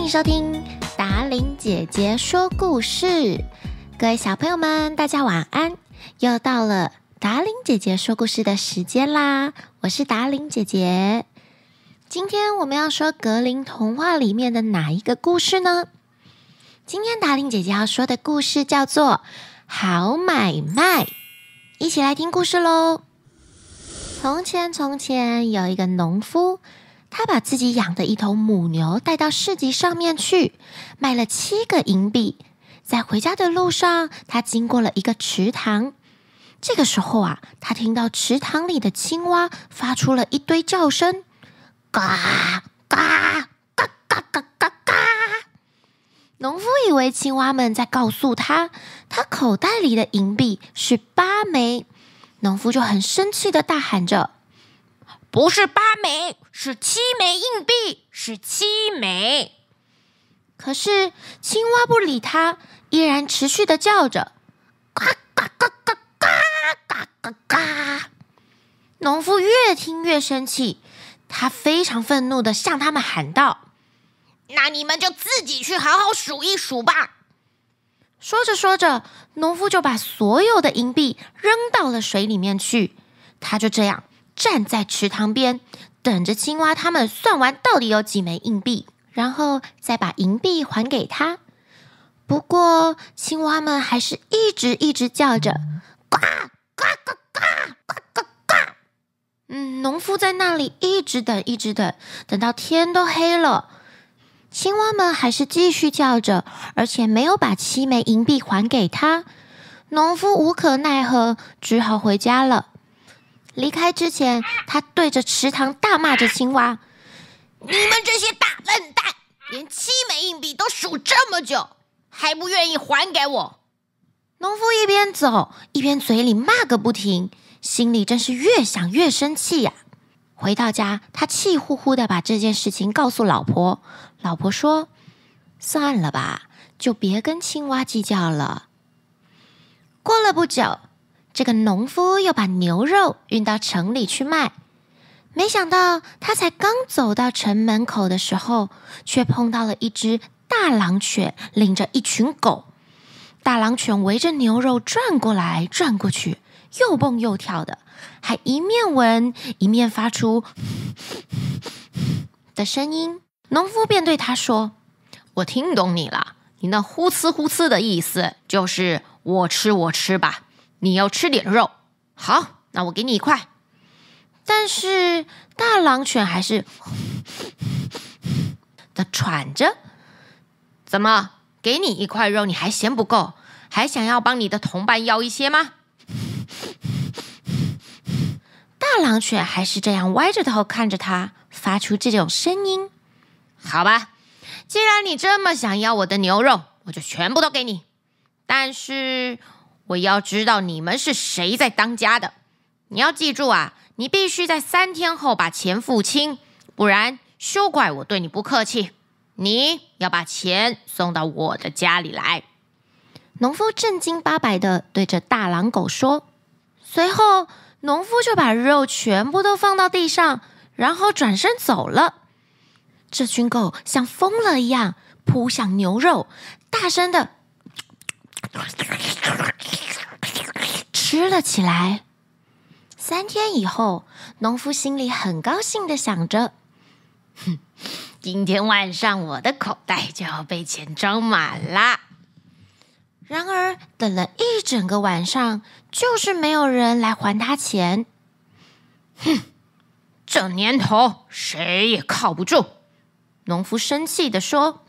欢迎收听达琳姐姐说故事，各位小朋友们，大家晚安！又到了达琳姐姐说故事的时间啦，我是达琳姐姐。今天我们要说格林童话里面的哪一个故事呢？今天达琳姐姐要说的故事叫做《好买卖》，一起来听故事喽。从前，从前有一个农夫。他把自己养的一头母牛带到市集上面去，卖了七个银币。在回家的路上，他经过了一个池塘。这个时候啊，他听到池塘里的青蛙发出了一堆叫声：嘎嘎嘎嘎嘎嘎嘎。农夫以为青蛙们在告诉他，他口袋里的银币是八枚。农夫就很生气的大喊着。不是八枚，是七枚硬币，是七枚。可是青蛙不理他，依然持续的叫着：，呱呱呱呱呱，嘎嘎嘎。农夫越听越生气，他非常愤怒的向他们喊道：“那你们就自己去好好数一数吧。”说着说着，农夫就把所有的硬币扔到了水里面去。他就这样。站在池塘边，等着青蛙他们算完到底有几枚硬币，然后再把银币还给他。不过，青蛙们还是一直一直叫着“呱呱呱呱呱呱呱”。嗯，农夫在那里一直等，一直等，等到天都黑了，青蛙们还是继续叫着，而且没有把七枚银币还给他。农夫无可奈何，只好回家了。离开之前，他对着池塘大骂着青蛙：“你们这些大笨蛋，连七枚硬币都数这么久，还不愿意还给我！”农夫一边走一边嘴里骂个不停，心里真是越想越生气呀。回到家，他气呼呼的把这件事情告诉老婆。老婆说：“算了吧，就别跟青蛙计较了。”过了不久。这个农夫又把牛肉运到城里去卖，没想到他才刚走到城门口的时候，却碰到了一只大狼犬，领着一群狗。大狼犬围着牛肉转过来转过去，又蹦又跳的，还一面闻一面发出“的声音。农夫便对他说：“我听懂你了，你那‘呼哧呼哧’的意思就是‘我吃我吃’吧。”你要吃点肉，好，那我给你一块。但是大狼犬还是的 喘着。怎么，给你一块肉你还嫌不够，还想要帮你的同伴要一些吗？大狼犬还是这样歪着头看着他，发出这种声音。好吧，既然你这么想要我的牛肉，我就全部都给你。但是。我要知道你们是谁在当家的。你要记住啊，你必须在三天后把钱付清，不然休怪我对你不客气。你要把钱送到我的家里来。农夫正经八百的对着大狼狗说，随后农夫就把肉全部都放到地上，然后转身走了。这群狗像疯了一样扑向牛肉，大声的。吃了起来。三天以后，农夫心里很高兴的想着：“哼，今天晚上我的口袋就要被钱装满了。”然而，等了一整个晚上，就是没有人来还他钱。哼，这年头谁也靠不住。农夫生气的说：“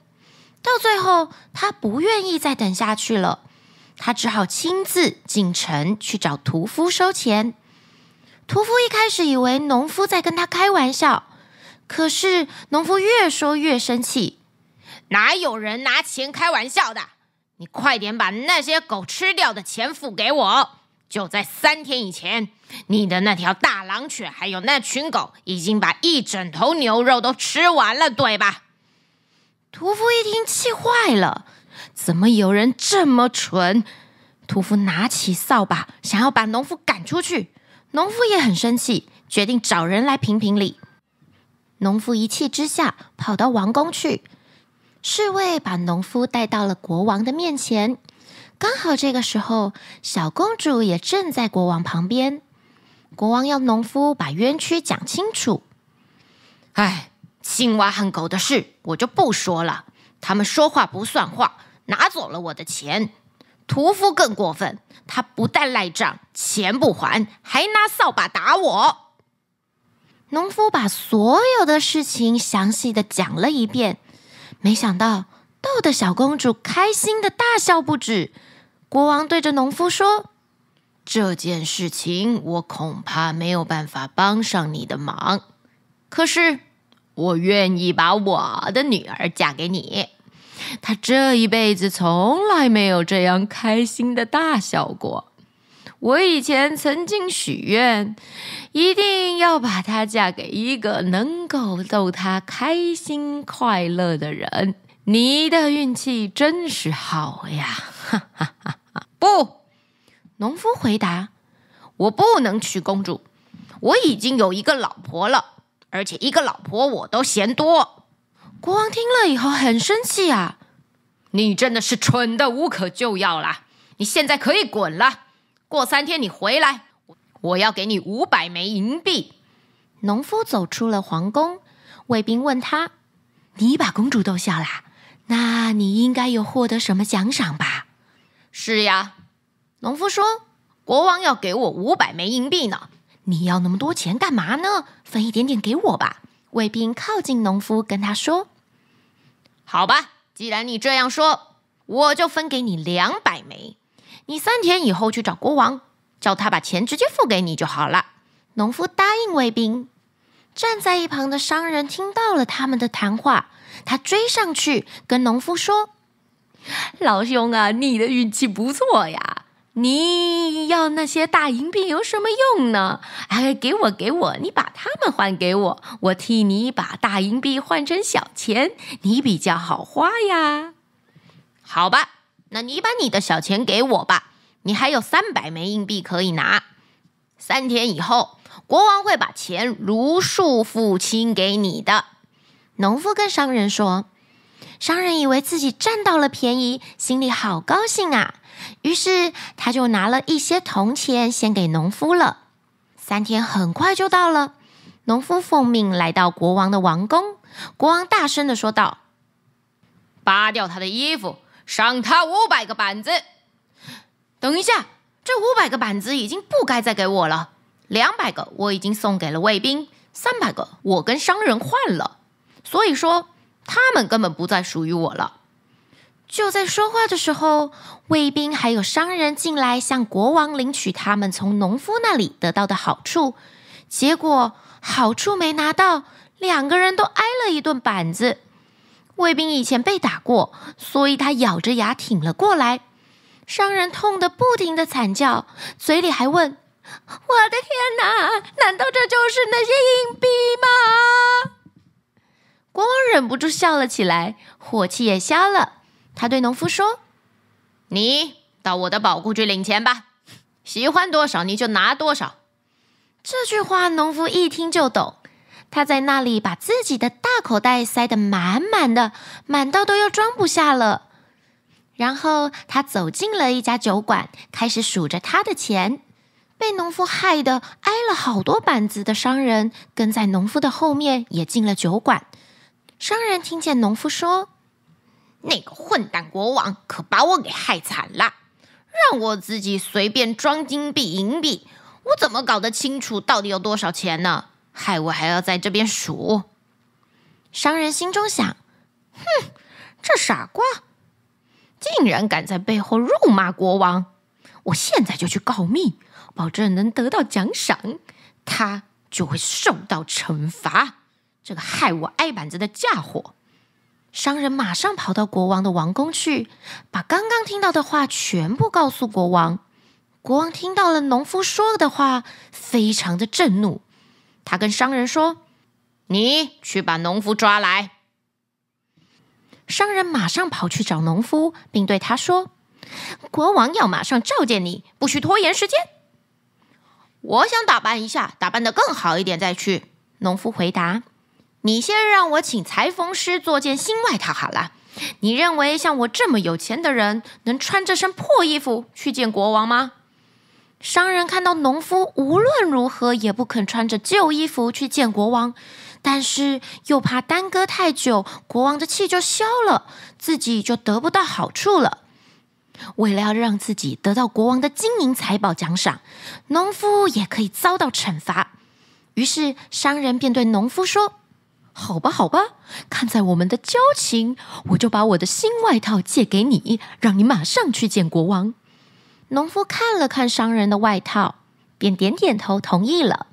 到最后，他不愿意再等下去了。”他只好亲自进城去找屠夫收钱。屠夫一开始以为农夫在跟他开玩笑，可是农夫越说越生气：“哪有人拿钱开玩笑的？你快点把那些狗吃掉的钱付给我！就在三天以前，你的那条大狼犬还有那群狗，已经把一整头牛肉都吃完了，对吧？”屠夫一听，气坏了。怎么有人这么蠢？屠夫拿起扫把，想要把农夫赶出去。农夫也很生气，决定找人来评评理。农夫一气之下跑到王宫去，侍卫把农夫带到了国王的面前。刚好这个时候，小公主也正在国王旁边。国王要农夫把冤屈讲清楚。哎，青蛙和狗的事我就不说了，他们说话不算话。拿走了我的钱，屠夫更过分，他不但赖账，钱不还，还拿扫把打我。农夫把所有的事情详细的讲了一遍，没想到逗得小公主开心的大笑不止。国王对着农夫说：“这件事情我恐怕没有办法帮上你的忙，可是我愿意把我的女儿嫁给你。”他这一辈子从来没有这样开心的大笑过。我以前曾经许愿，一定要把她嫁给一个能够逗她开心快乐的人。你的运气真是好呀！哈哈哈！不，农夫回答：“我不能娶公主，我已经有一个老婆了，而且一个老婆我都嫌多。”国王听了以后很生气啊！你真的是蠢的无可救药了！你现在可以滚了，过三天你回来，我要给你五百枚银币。农夫走出了皇宫，卫兵问他：“你把公主逗笑啦？那你应该有获得什么奖赏吧？”“是呀。”农夫说：“国王要给我五百枚银币呢。你要那么多钱干嘛呢？分一点点给我吧。”卫兵靠近农夫，跟他说：“好吧，既然你这样说，我就分给你两百枚。你三天以后去找国王，叫他把钱直接付给你就好了。”农夫答应卫兵。站在一旁的商人听到了他们的谈话，他追上去跟农夫说：“老兄啊，你的运气不错呀！”你要那些大银币有什么用呢？哎，给我，给我！你把它们还给我，我替你把大银币换成小钱，你比较好花呀。好吧，那你把你的小钱给我吧。你还有三百枚硬币可以拿。三天以后，国王会把钱如数付清给你的。农夫跟商人说。商人以为自己占到了便宜，心里好高兴啊！于是他就拿了一些铜钱献给农夫了。三天很快就到了，农夫奉命来到国王的王宫。国王大声的说道：“扒掉他的衣服，赏他五百个板子。”等一下，这五百个板子已经不该再给我了。两百个我已经送给了卫兵，三百个我跟商人换了。所以说。他们根本不再属于我了。就在说话的时候，卫兵还有商人进来向国王领取他们从农夫那里得到的好处。结果好处没拿到，两个人都挨了一顿板子。卫兵以前被打过，所以他咬着牙挺了过来。商人痛得不停的惨叫，嘴里还问：“我的天哪，难道这就是那些硬币吗？”国王忍不住笑了起来，火气也消了。他对农夫说：“你到我的宝库去领钱吧，喜欢多少你就拿多少。”这句话，农夫一听就懂。他在那里把自己的大口袋塞得满满的，满到都要装不下了。然后他走进了一家酒馆，开始数着他的钱。被农夫害的挨了好多板子的商人，跟在农夫的后面也进了酒馆。商人听见农夫说：“那个混蛋国王可把我给害惨了，让我自己随便装金币、银币，我怎么搞得清楚到底有多少钱呢？害我还要在这边数。”商人心中想：“哼，这傻瓜竟然敢在背后辱骂国王，我现在就去告密，保证能得到奖赏，他就会受到惩罚。”这个害我挨板子的家伙！商人马上跑到国王的王宫去，把刚刚听到的话全部告诉国王。国王听到了农夫说的话，非常的震怒。他跟商人说：“你去把农夫抓来。”商人马上跑去找农夫，并对他说：“国王要马上召见你，不许拖延时间。”“我想打扮一下，打扮的更好一点再去。”农夫回答。你先让我请裁缝师做件新外套好了。你认为像我这么有钱的人能穿这身破衣服去见国王吗？商人看到农夫无论如何也不肯穿着旧衣服去见国王，但是又怕耽搁太久，国王的气就消了，自己就得不到好处了。为了要让自己得到国王的金银财宝奖赏，农夫也可以遭到惩罚。于是商人便对农夫说。好吧，好吧，看在我们的交情，我就把我的新外套借给你，让你马上去见国王。农夫看了看商人的外套，便点点头同意了。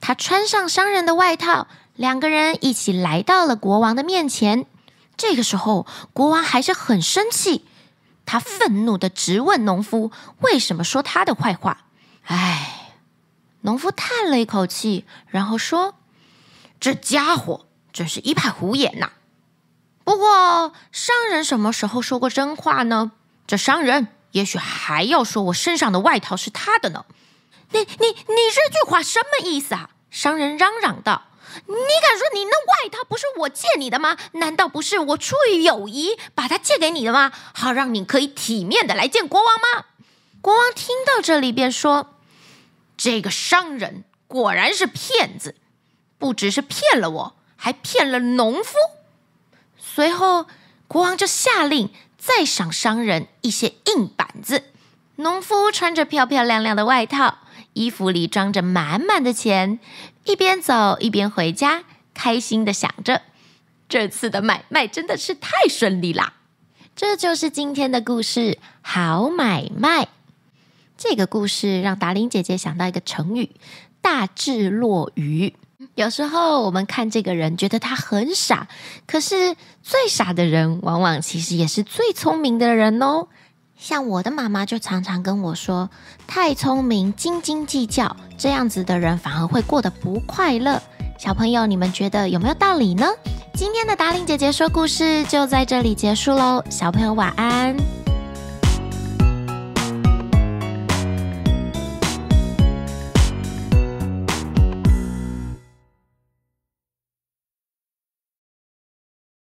他穿上商人的外套，两个人一起来到了国王的面前。这个时候，国王还是很生气，他愤怒的直问农夫为什么说他的坏话。唉，农夫叹了一口气，然后说。这家伙真是一派胡言呐！不过商人什么时候说过真话呢？这商人也许还要说我身上的外套是他的呢。你你你，这句话什么意思啊？商人嚷嚷道：“你敢说你那外套不是我借你的吗？难道不是我出于友谊把它借给你的吗？好让你可以体面的来见国王吗？”国王听到这里便说：“这个商人果然是骗子。”不只是骗了我，还骗了农夫。随后，国王就下令再赏商人一些硬板子。农夫穿着漂漂亮亮的外套，衣服里装着满满的钱，一边走一边回家，开心的想着这次的买卖真的是太顺利啦。这就是今天的故事，好买卖。这个故事让达玲姐姐想到一个成语：大智若愚。有时候我们看这个人觉得他很傻，可是最傻的人往往其实也是最聪明的人哦。像我的妈妈就常常跟我说，太聪明、斤斤计较这样子的人反而会过得不快乐。小朋友，你们觉得有没有道理呢？今天的达令姐姐说故事就在这里结束喽，小朋友晚安。